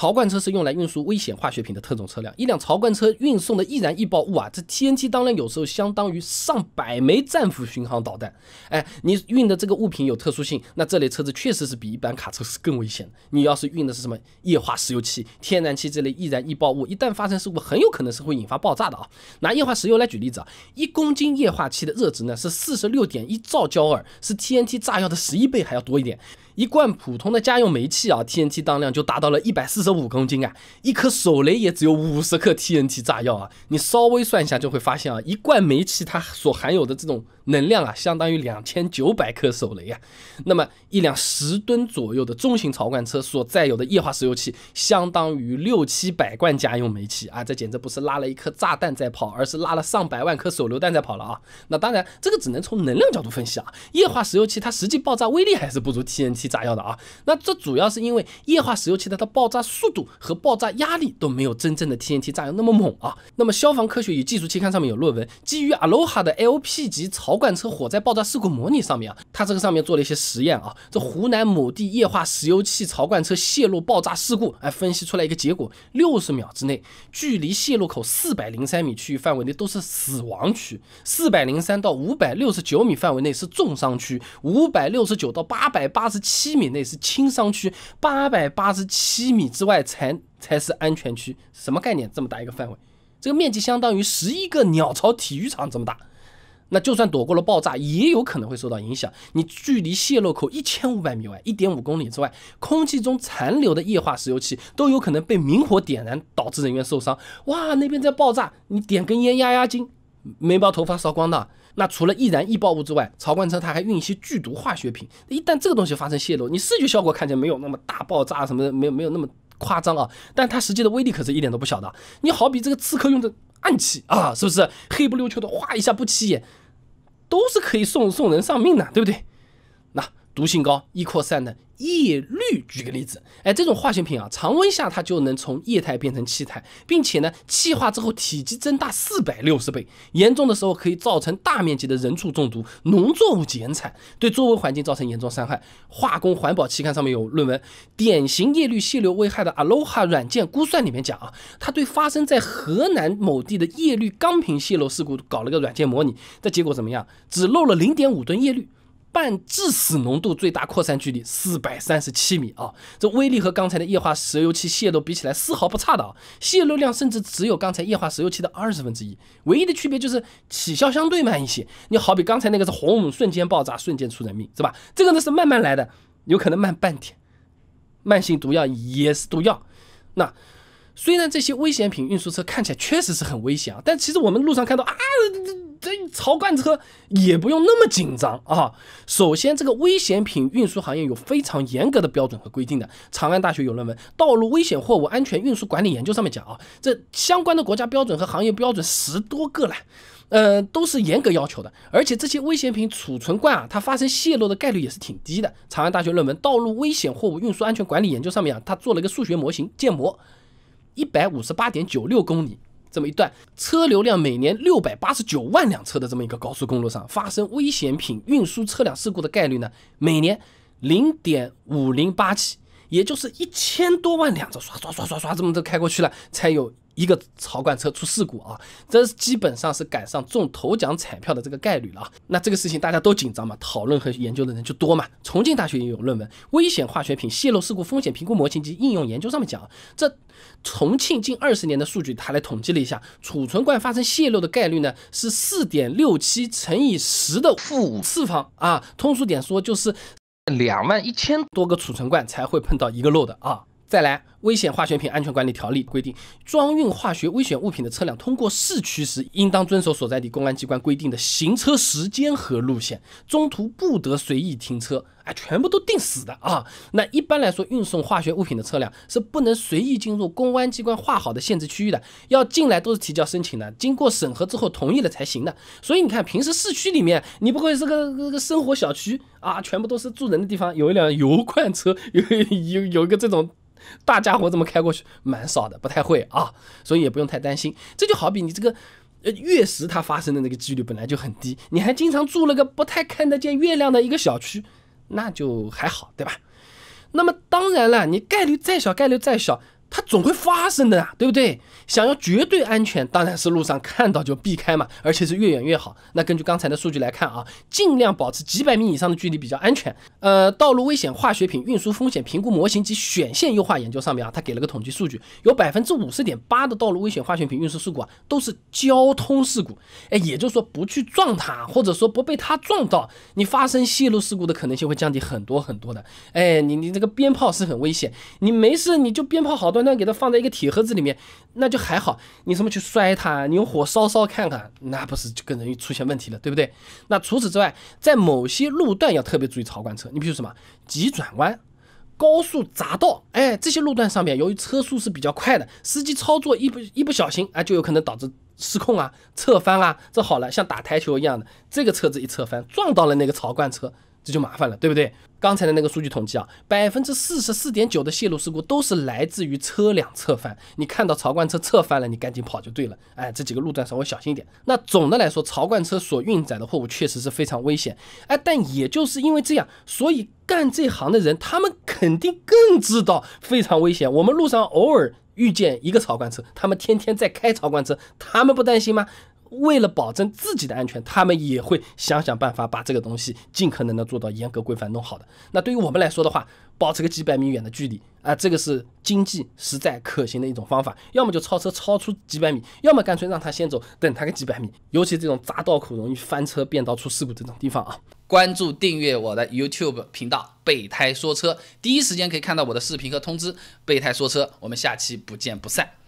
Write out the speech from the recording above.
槽罐车是用来运输危险化学品的特种车辆。一辆槽罐车运送的易燃易爆物啊，这 TNT 当然有时候相当于上百枚战斧巡航导弹。哎，你运的这个物品有特殊性，那这类车子确实是比一般卡车是更危险的。你要是运的是什么液化石油气、天然气这类易燃易爆物，一旦发生事故，很有可能是会引发爆炸的啊。拿液化石油来举例子啊，一公斤液化气的热值呢是四十六点一兆焦耳，是 TNT 炸药的十一倍还要多一点。一罐普通的家用煤气啊，TNT 当量就达到了一百四十五公斤啊，一颗手雷也只有五十克 TNT 炸药啊，你稍微算一下就会发现啊，一罐煤气它所含有的这种。能量啊，相当于两千九百颗手雷啊。那么一辆十吨左右的中型槽罐车所载有的液化石油气，相当于六七百罐家用煤气啊。这简直不是拉了一颗炸弹在跑，而是拉了上百万颗手榴弹在跑了啊。那当然，这个只能从能量角度分析啊。液化石油气它实际爆炸威力还是不如 TNT 炸药的啊。那这主要是因为液化石油气它的爆炸速度和爆炸压力都没有真正的 TNT 炸药那么猛啊。那么《消防科学与技术》期刊上面有论文，基于 ALOHA 的 LP 级槽槽罐车火灾爆炸事故模拟上面啊，他这个上面做了一些实验啊。这湖南某地液化石油气槽罐车泄漏爆炸事故，哎，分析出来一个结果：六十秒之内，距离泄漏口四百零三米区域范围内都是死亡区；四百零三到五百六十九米范围内是重伤区；五百六十九到八百八十七米内是轻伤区；八百八十七米之外才才是安全区。什么概念？这么大一个范围，这个面积相当于十一个鸟巢体育场这么大。那就算躲过了爆炸，也有可能会受到影响。你距离泄漏口一千五百米外，一点五公里之外，空气中残留的液化石油气都有可能被明火点燃，导致人员受伤。哇，那边在爆炸，你点根烟压压惊，没把头发烧光的。那除了易燃易爆物之外，槽罐车它还运一些剧毒化学品。一旦这个东西发生泄漏，你视觉效果看见没有那么大爆炸什么的，没有没有那么夸张啊，但它实际的威力可是一点都不小的。你好比这个刺客用的暗器啊，是不是黑不溜秋的，哗一下不起眼。都是可以送送人丧命的，对不对？那毒性高、易扩散的。液氯，举个例子，哎，这种化学品啊，常温下它就能从液态变成气态，并且呢，气化之后体积增大四百六十倍，严重的时候可以造成大面积的人畜中毒、农作物减产，对周围环境造成严重伤害。化工环保期刊上面有论文，典型液氯泄漏危害的 Aloha 软件估算里面讲啊，它对发生在河南某地的液氯钢瓶泄漏事故搞了个软件模拟，这结果怎么样？只漏了零点五吨液氯。半致死浓度最大扩散距离四百三十七米啊！这威力和刚才的液化石油气泄漏比起来丝毫不差的啊！泄漏量甚至只有刚才液化石油气的二十分之一，唯一的区别就是起效相对慢一些。你好比刚才那个是轰瞬间爆炸，瞬间出人命是吧？这个呢是慢慢来的，有可能慢半天。慢性毒药也是毒药。那虽然这些危险品运输车看起来确实是很危险啊，但其实我们路上看到啊。这槽罐车也不用那么紧张啊。首先，这个危险品运输行业有非常严格的标准和规定的。长安大学有论文《道路危险货物安全运输管理研究》，上面讲啊，这相关的国家标准和行业标准十多个了，呃，都是严格要求的。而且这些危险品储存罐啊，它发生泄漏的概率也是挺低的。长安大学论文《道路危险货物运输安全管理研究》上面啊，它做了一个数学模型建模，一百五十八点九六公里。这么一段车流量每年六百八十九万辆车的这么一个高速公路上，发生危险品运输车辆事故的概率呢？每年零点五零八起，也就是一千多万辆车刷刷刷刷刷这么着开过去了，才有。一个槽罐车出事故啊，这基本上是赶上中头奖彩票的这个概率了。那这个事情大家都紧张嘛，讨论和研究的人就多嘛。重庆大学也有论文《危险化学品泄漏事故风险评估模型及应用研究》上面讲，这重庆近二十年的数据，他来统计了一下，储存罐发生泄漏的概率呢是四点六七乘以十的负五次方啊，通俗点说就是两万一千多个储存罐才会碰到一个漏的啊。再来，《危险化学品安全管理条例》规定，装运化学危险物品的车辆通过市区时，应当遵守所在地公安机关规定的行车时间和路线，中途不得随意停车。啊，全部都定死的啊！那一般来说，运送化学物品的车辆是不能随意进入公安机关划好的限制区域的，要进来都是提交申请的，经过审核之后同意了才行的。所以你看，平时市区里面，你不会是个个生活小区啊，全部都是住人的地方，有一辆油罐车，有有有一个这种。大家伙这么开过去，蛮少的，不太会啊，所以也不用太担心。这就好比你这个，呃，月食它发生的那个几率本来就很低，你还经常住了个不太看得见月亮的一个小区，那就还好，对吧？那么当然了，你概率再小，概率再小。它总会发生的啊，对不对？想要绝对安全，当然是路上看到就避开嘛，而且是越远越好。那根据刚才的数据来看啊，尽量保持几百米以上的距离比较安全。呃，道路危险化学品运输风险评估模型及选线优化研究上面啊，它给了个统计数据，有百分之五十点八的道路危险化学品运输事故啊，都是交通事故。哎，也就是说，不去撞它，或者说不被它撞到，你发生泄漏事故的可能性会降低很多很多的。哎，你你这个鞭炮是很危险，你没事你就鞭炮好多。端端给它放在一个铁盒子里面，那就还好。你什么去摔它？你用火烧烧看看，那不是就更容易出现问题了，对不对？那除此之外，在某些路段要特别注意槽罐车。你比如什么急转弯、高速匝道，哎，这些路段上面由于车速是比较快的，司机操作一不一不小心，哎，就有可能导致失控啊、侧翻啊。这好了，像打台球一样的，这个车子一侧翻，撞到了那个槽罐车。这就麻烦了，对不对？刚才的那个数据统计啊，百分之四十四点九的泄漏事故都是来自于车辆侧翻。你看到槽罐车侧翻了，你赶紧跑就对了。哎，这几个路段稍微小心一点。那总的来说，槽罐车所运载的货物确实是非常危险。哎，但也就是因为这样，所以干这行的人他们肯定更知道非常危险。我们路上偶尔遇见一个槽罐车，他们天天在开槽罐车，他们不担心吗？为了保证自己的安全，他们也会想想办法，把这个东西尽可能的做到严格规范，弄好的。那对于我们来说的话，保持个几百米远的距离啊，这个是经济实在可行的一种方法。要么就超车超出几百米，要么干脆让他先走，等他个几百米。尤其这种匝道口容易翻车变道出事故这种地方啊。关注订阅我的 YouTube 频道“备胎说车”，第一时间可以看到我的视频和通知。“备胎说车”，我们下期不见不散。